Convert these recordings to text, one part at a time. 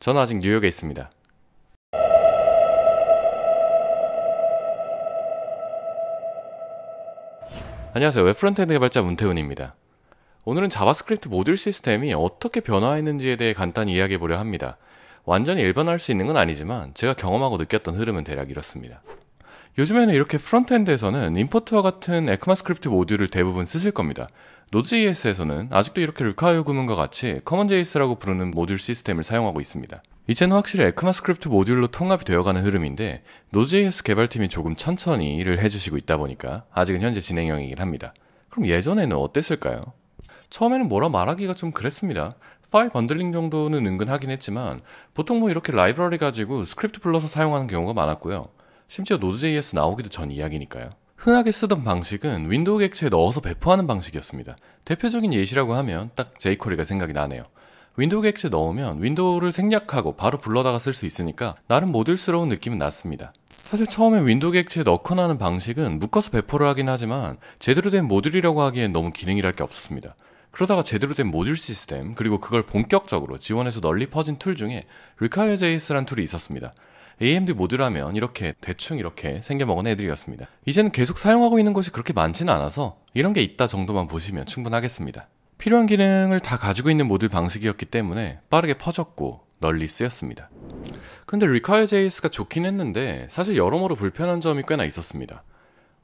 저는 아직 뉴욕에 있습니다. 안녕하세요. 웹프론트엔드 개발자 문태훈입니다. 오늘은 자바스크립트 모듈 시스템이 어떻게 변화했는지에 대해 간단히 이야기해 보려 합니다. 완전히 일반화할 수 있는 건 아니지만 제가 경험하고 느꼈던 흐름은 대략 이렇습니다. 요즘에는 이렇게 프론트엔드에서는 임포트와 같은 에크마 스크립트 모듈을 대부분 쓰실 겁니다. 노드.js에서는 아직도 이렇게 루카요 구문과 같이 c o m m o n j s 라고 부르는 모듈 시스템을 사용하고 있습니다. 이제는 확실히 에크마 스크립트 모듈로 통합이 되어가는 흐름인데 노드.js 개발팀이 조금 천천히 일을 해주시고 있다 보니까 아직은 현재 진행형이긴 합니다. 그럼 예전에는 어땠을까요? 처음에는 뭐라 말하기가 좀 그랬습니다. 파일 번들링 정도는 은근 하긴 했지만 보통 뭐 이렇게 라이브러리 가지고 스크립트 불러서 사용하는 경우가 많았고요. 심지어 n o d e j s 나오기도 전 이야기니까요. 흔하게 쓰던 방식은 윈도우 객체에 넣어서 배포하는 방식이었습니다. 대표적인 예시라고 하면 딱 jQuery가 생각이 나네요. 윈도우 객체 에 넣으면 윈도우를 생략하고 바로 불러다가 쓸 수 있으니까 나름 모듈스러운 느낌은 났습니다. 사실 처음에 윈도우 객체에 넣거나 하는 방식은 묶어서 배포를 하긴 하지만 제대로 된 모듈이라고 하기엔 너무 기능이랄 게 없었습니다. 그러다가 제대로 된 모듈 시스템 그리고 그걸 본격적으로 지원해서 널리 퍼진 툴 중에 r e q u i r e JS란 툴이 있었습니다. AMD 모듈하면 이렇게 대충 이렇게 생겨먹은 애들이었습니다. 이제는 계속 사용하고 있는 것이 그렇게 많지는 않아서 이런 게 있다 정도만 보시면 충분하겠습니다. 필요한 기능을 다 가지고 있는 모듈 방식이었기 때문에 빠르게 퍼졌고 널리 쓰였습니다. 근데 Require.js가 좋긴 했는데 사실 여러모로 불편한 점이 꽤나 있었습니다.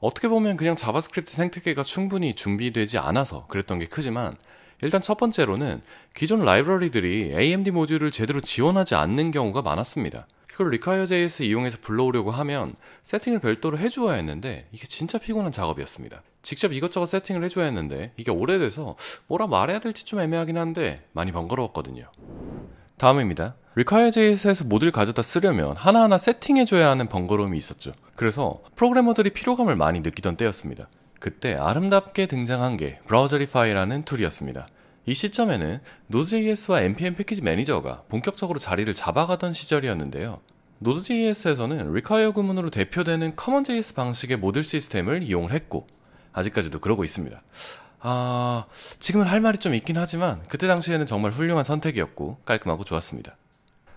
어떻게 보면 그냥 자바스크립트 생태계가 충분히 준비되지 않아서 그랬던 게 크지만 일단 첫 번째로는 기존 라이브러리들이 AMD 모듈을 제대로 지원하지 않는 경우가 많았습니다. 이걸 리콰이어.js 이용해서 불러오려고 하면 세팅을 별도로 해주어야 했는데 이게 진짜 피곤한 작업이었습니다. 직접 이것저것 세팅을 해줘야 했는데 이게 오래돼서 뭐라 말해야 될지 좀 애매하긴 한데 많이 번거로웠거든요. 다음입니다. require.js에서 모듈 가져다 쓰려면 하나하나 세팅해줘야 하는 번거로움이 있었죠. 그래서 프로그래머들이 피로감을 많이 느끼던 때였습니다. 그때 아름답게 등장한 게 브라우저리파이라는 툴이었습니다. 이 시점에는 Node.js와 npm 패키지 매니저가 본격적으로 자리를 잡아가던 시절이었는데요. Node.js에서는 require 구문으로 대표되는 CommonJS 방식의 모듈 시스템을 이용했고 아직까지도 그러고 있습니다. 아, 지금은 할 말이 좀 있긴 하지만 그때 당시에는 정말 훌륭한 선택이었고 깔끔하고 좋았습니다.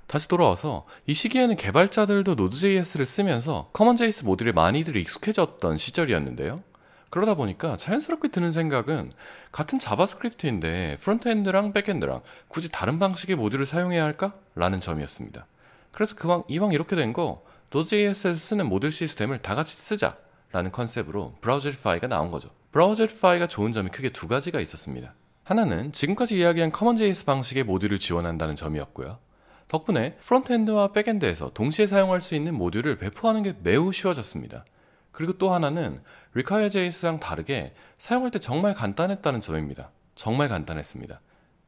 다시 돌아와서 이 시기에는 개발자들도 Node.js를 쓰면서 CommonJS 모듈에 많이들 익숙해졌던 시절이었는데요. 그러다 보니까 자연스럽게 드는 생각은 같은 자바스크립트인데 프론트엔드랑 백엔드랑 굳이 다른 방식의 모듈을 사용해야 할까? 라는 점이었습니다. 그래서 그왕 이왕 이렇게 된거 노제이에스에서 쓰는 모듈 시스템을 다 같이 쓰자 라는 컨셉으로 브라우저리파이가 나온 거죠. 브라우저리파이가 좋은 점이 크게 두 가지가 있었습니다. 하나는 지금까지 이야기한 커먼제이스 방식의 모듈을 지원한다는 점이었고요. 덕분에 프론트엔드와 백엔드에서 동시에 사용할 수 있는 모듈을 배포하는 게 매우 쉬워졌습니다. 그리고 또 하나는 리카이어JS랑 다르게 사용할 때 정말 간단했다는 점입니다. 정말 간단했습니다.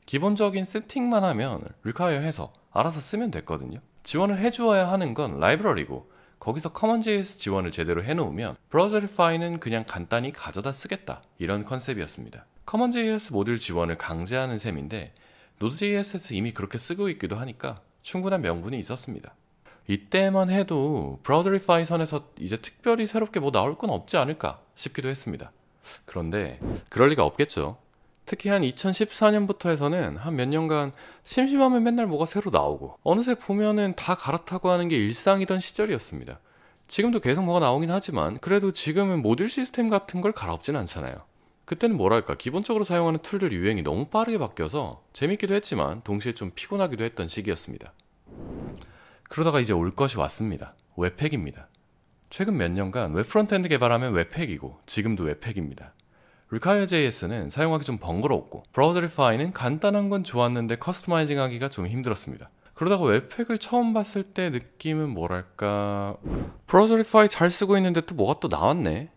기본적인 세팅만 하면 리카이어 해서 알아서 쓰면 됐거든요. 지원을 해주어야 하는 건 라이브러리고 거기서 커먼JS 지원을 제대로 해놓으면 브라우저리 파이는 그냥 간단히 가져다 쓰겠다 이런 컨셉이었습니다. 커먼JS 모듈 지원을 강제하는 셈인데 노드.js에서 이미 그렇게 쓰고 있기도 하니까 충분한 명분이 있었습니다. 이때만 해도 브라더리파이 선에서 이제 특별히 새롭게 뭐 나올 건 없지 않을까 싶기도 했습니다. 그런데 그럴 리가 없겠죠. 특히 한 2014년부터 해서는 한 몇 년간 심심하면 맨날 뭐가 새로 나오고 어느새 보면은 다 갈아타고 하는 게 일상이던 시절이었습니다. 지금도 계속 뭐가 나오긴 하지만 그래도 지금은 모듈 시스템 같은 걸 갈아엎진 않잖아요. 그때는 뭐랄까 기본적으로 사용하는 툴들 유행이 너무 빠르게 바뀌어서 재밌기도 했지만 동시에 좀 피곤하기도 했던 시기였습니다. 그러다가 이제 올 것이 왔습니다. 웹팩입니다. 최근 몇 년간 웹 프론트엔드 개발하면 웹팩이고 지금도 웹팩입니다. 리카이어.js는 사용하기 좀 번거롭고 브라우저 리파이는 간단한 건 좋았는데 커스터마이징하기가 좀 힘들었습니다. 그러다가 웹팩을 처음 봤을 때 느낌은 뭐랄까 브라우저 리파이 잘 쓰고 있는데 또 뭐가 또 나왔네.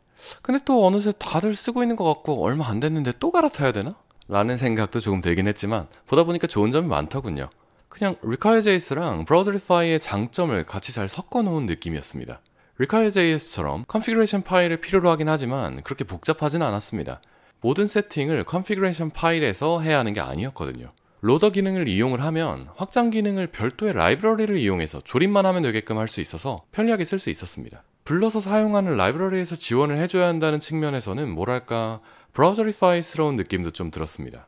근데 또 어느새 다들 쓰고 있는 것 같고 얼마 안 됐는데 또 갈아타야 되나? 라는 생각도 조금 들긴 했지만 보다 보니까 좋은 점이 많더군요. 그냥 리카이 j s 랑 브라우드리파이의 장점을 같이 잘 섞어 놓은 느낌이었습니다. 리카이 j s 처럼 컨피그레이션 파일을 필요로 하긴 하지만 그렇게 복잡하진 않았습니다. 모든 세팅을 컨피그레이션 파일에서 해야 하는 게 아니었거든요. 로더 기능을 이용을 하면 확장 기능을 별도의 라이브러리를 이용해서 조립만 하면 되게끔 할 수 있어서 편리하게 쓸 수 있었습니다. 불러서 사용하는 라이브러리에서 지원을 해줘야 한다는 측면에서는 뭐랄까 브라우저리파이스러운 느낌도 좀 들었습니다.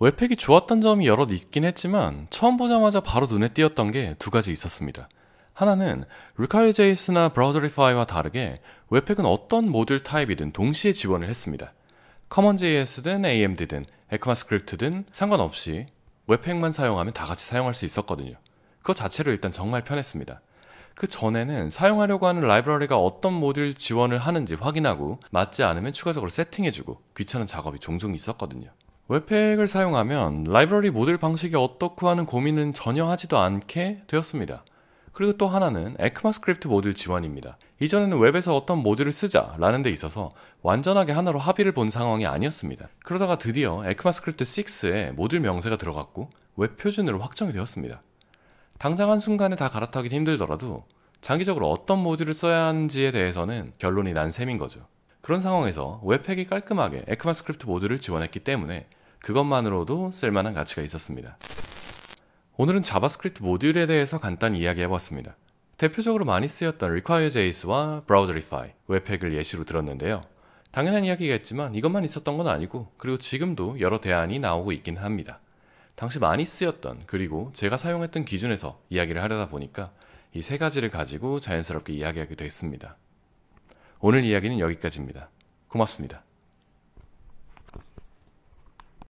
웹팩이 좋았던 점이 여럿 있긴 했지만 처음 보자마자 바로 눈에 띄었던 게 두 가지 있었습니다. 하나는 require.js나 브라우저리파이와 다르게 웹팩은 어떤 모듈 타입이든 동시에 지원을 했습니다. common.js든 amd든 ECMAScript든 상관없이 웹팩만 사용하면 다 같이 사용할 수 있었거든요. 그 자체로 일단 정말 편했습니다. 그 전에는 사용하려고 하는 라이브러리가 어떤 모듈 지원을 하는지 확인하고 맞지 않으면 추가적으로 세팅해주고 귀찮은 작업이 종종 있었거든요. 웹팩을 사용하면 라이브러리 모듈 방식이 어떻고 하는 고민은 전혀 하지도 않게 되었습니다. 그리고 또 하나는 에크마스크립트 모듈 지원입니다. 이전에는 웹에서 어떤 모듈을 쓰자 라는 데 있어서 완전하게 하나로 합의를 본 상황이 아니었습니다. 그러다가 드디어 에크마스크립트 6에 모듈 명세가 들어갔고 웹 표준으로 확정이 되었습니다. 당장 한순간에 다 갈아타긴 힘들더라도 장기적으로 어떤 모듈을 써야 하는지에 대해서는 결론이 난 셈인 거죠. 그런 상황에서 웹팩이 깔끔하게 에크마스크립트 모듈을 지원했기 때문에 그것만으로도 쓸만한 가치가 있었습니다. 오늘은 자바스크립트 모듈에 대해서 간단히 이야기해봤습니다. 대표적으로 많이 쓰였던 Require.js와 Browserify, 웹팩을 예시로 들었는데요. 당연한 이야기겠지만 이것만 있었던 건 아니고 그리고 지금도 여러 대안이 나오고 있긴 합니다. 당시 많이 쓰였던 그리고 제가 사용했던 기준에서 이야기를 하려다 보니까 이 세 가지를 가지고 자연스럽게 이야기하기도 했습니다. 오늘 이야기는 여기까지입니다. 고맙습니다.